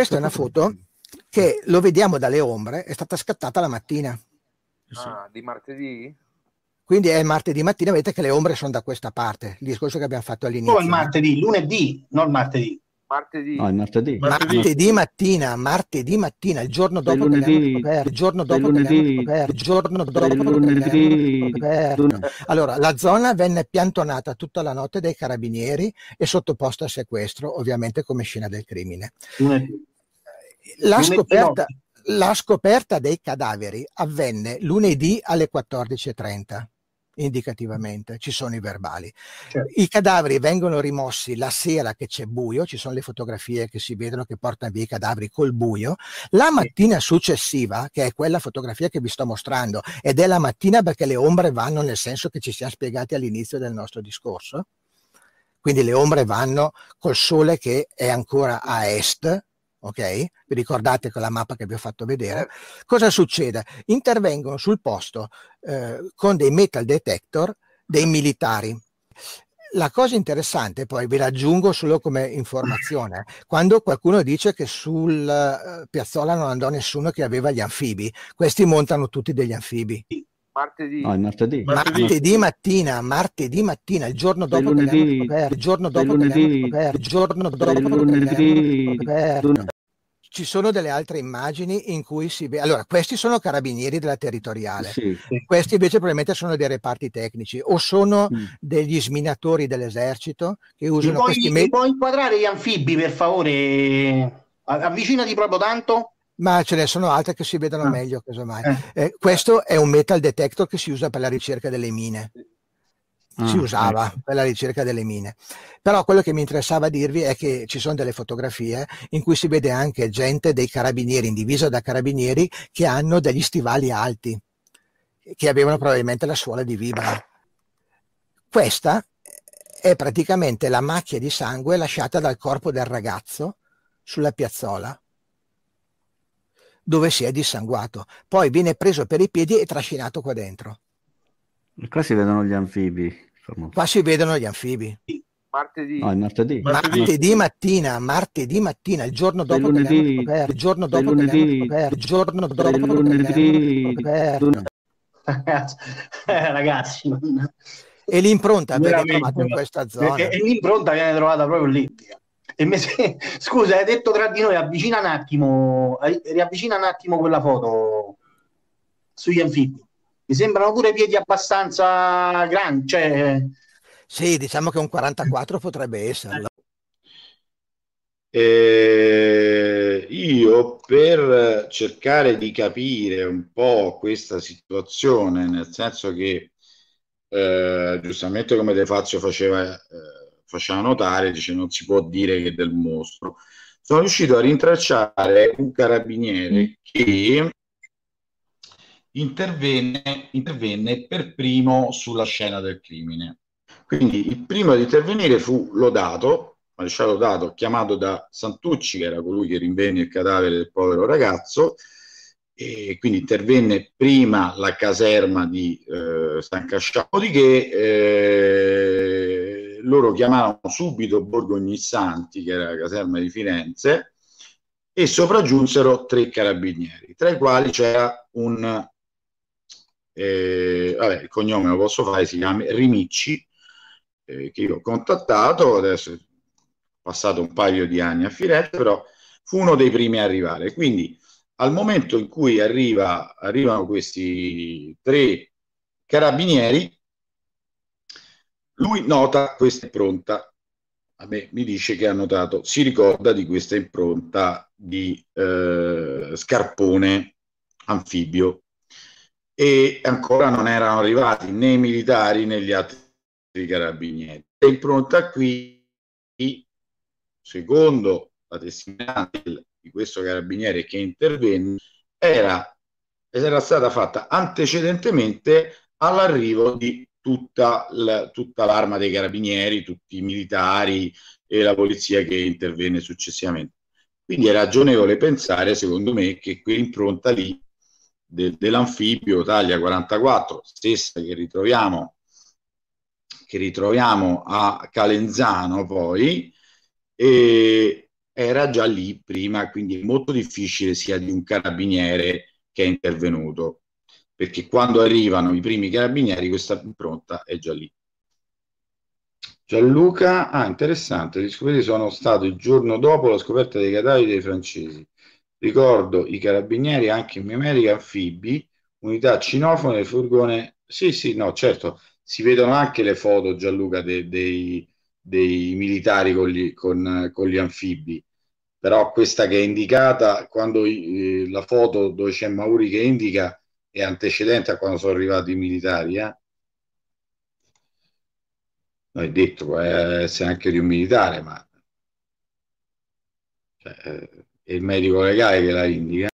Questa è una foto che lo vediamo dalle ombre, è stata scattata la mattina. Ah, di martedì? Quindi è martedì mattina, vedete che le ombre sono da questa parte, il discorso che abbiamo fatto all'inizio. Oh, il martedì, lunedì, non martedì. Martedì. No, martedì. martedì. martedì mattina, martedì mattina, il giorno dopo lunedì, che abbiamo scoperto, il giorno dopo lunedì, che il giorno dopo che lunedì, Allora, la zona venne piantonata tutta la notte dai carabinieri e sottoposta a sequestro, ovviamente come scena del crimine. Lunedì. La scoperta, la scoperta dei cadaveri avvenne lunedì alle 14.30 indicativamente, ci sono i verbali. Certo. I cadaveri vengono rimossi la sera che c'è buio, ci sono le fotografie che si vedono che portano via i cadaveri col buio. La mattina successiva, che è quella fotografia che vi sto mostrando, ed è la mattina perché le ombre vanno nel senso che ci siamo spiegati all'inizio del nostro discorso, quindi le ombre vanno col sole che è ancora a est, ok? Vi ricordate quella mappa che vi ho fatto vedere? Cosa succede? Intervengono sul posto eh, con dei metal detector dei militari. La cosa interessante, poi vi raggiungo solo come informazione, eh. quando qualcuno dice che sul eh, piazzola non andò nessuno che aveva gli anfibi, questi montano tutti degli anfibi. Martedì. No, martedì. Martedì. martedì. mattina, martedì mattina, il giorno dopo che l'hanno scoperto, il giorno dopo che l'hanno scoperto, il giorno dopo che l'hanno Ci sono delle altre immagini in cui si vede. Allora, questi sono carabinieri della territoriale, sì, sì. questi invece probabilmente sono dei reparti tecnici o sono mm. degli sminatori dell'esercito che usano puoi, questi mezzi. Puoi inquadrare gli anfibi, per favore? Avvicinati proprio tanto ma ce ne sono altre che si vedono ah. meglio, casomai. Eh. eh, questo è un metal detector che si usa per la ricerca delle mine. Ah, si usava ecco. per la ricerca delle mine. Però quello che mi interessava dirvi è che ci sono delle fotografie in cui si vede anche gente dei carabinieri, indivisa da carabinieri, che hanno degli stivali alti, che avevano probabilmente la suola di vibra. Questa è praticamente la macchia di sangue lasciata dal corpo del ragazzo sulla piazzola dove si è dissanguato. Poi viene preso per i piedi e trascinato qua dentro. E qua si vedono gli anfibi. Qua si vedono gli anfibi. Martedì. No, martedì. Martedì. martedì. mattina, martedì mattina, il giorno dopo lunedì, che l'hanno scoperto, il giorno dopo lunedì, che l'hanno scoperto, il giorno dopo lunedì, Ragazzi, ragazzi e l'impronta viene trovata in questa zona. E l'impronta viene trovata proprio lì. E me se... Scusa, hai detto tra di noi, avvicina un attimo, riavvicina un attimo quella foto sugli anfibi. Mi sembrano pure piedi abbastanza grandi, cioè... Sì, diciamo che un 44 potrebbe esserlo Eh, io per cercare di capire un po' questa situazione, nel senso che eh, giustamente come De Fazio faceva eh, faceva notare, dice non si può dire che è del mostro. Sono riuscito a rintracciare un carabiniere che intervenne, intervenne per primo sulla scena del crimine. Quindi il primo ad intervenire fu Lodato, maresciallo Lodato, chiamato da Santucci, che era colui che rinvenne il cadavere del povero ragazzo, e quindi intervenne prima la caserma di eh, San Casciano, dopodiché eh, loro chiamarono subito Borgognissanti, che era la caserma di Firenze, e sopraggiunsero tre carabinieri, tra i quali c'era un, eh, vabbè, il cognome lo posso fare, si chiama Rimicci, eh, che io ho contattato, adesso è passato un paio di anni a Firenze, però fu uno dei primi a arrivare. Quindi al momento in cui arriva, arrivano questi tre carabinieri, lui nota questa impronta, a me mi dice che ha notato, si ricorda di questa impronta di eh, scarpone anfibio e ancora non erano arrivati né i militari né gli altri carabinieri. E impronta qui, secondo la testimonianza di questo carabiniere che intervenne, era, era stata fatta antecedentemente all'arrivo di tutta, la, tutta l'arma dei carabinieri, tutti i militari e la polizia che intervenne successivamente. Quindi è ragionevole pensare, secondo me, che quell'impronta lì de, dell'anfibio Taglia 44, stessa che ritroviamo, che ritroviamo a Calenzano poi, era già lì prima, quindi è molto difficile sia di un carabiniere che è intervenuto perché quando arrivano i primi carabinieri questa impronta è già lì. Gianluca, ah interessante, gli scoperti sono stati il giorno dopo la scoperta dei cadaveri dei francesi. Ricordo i carabinieri anche in America anfibi, unità cinofone del furgone. Sì, sì, no, certo, si vedono anche le foto, Gianluca, dei, dei, dei militari con gli, con, con gli, anfibi. Però questa che è indicata, quando eh, la foto dove c'è Mauri che indica, è antecedente a quando sono arrivato in militari. Eh? Non è detto, può essere anche di un militare, ma cioè, eh, è il medico legale che la indica.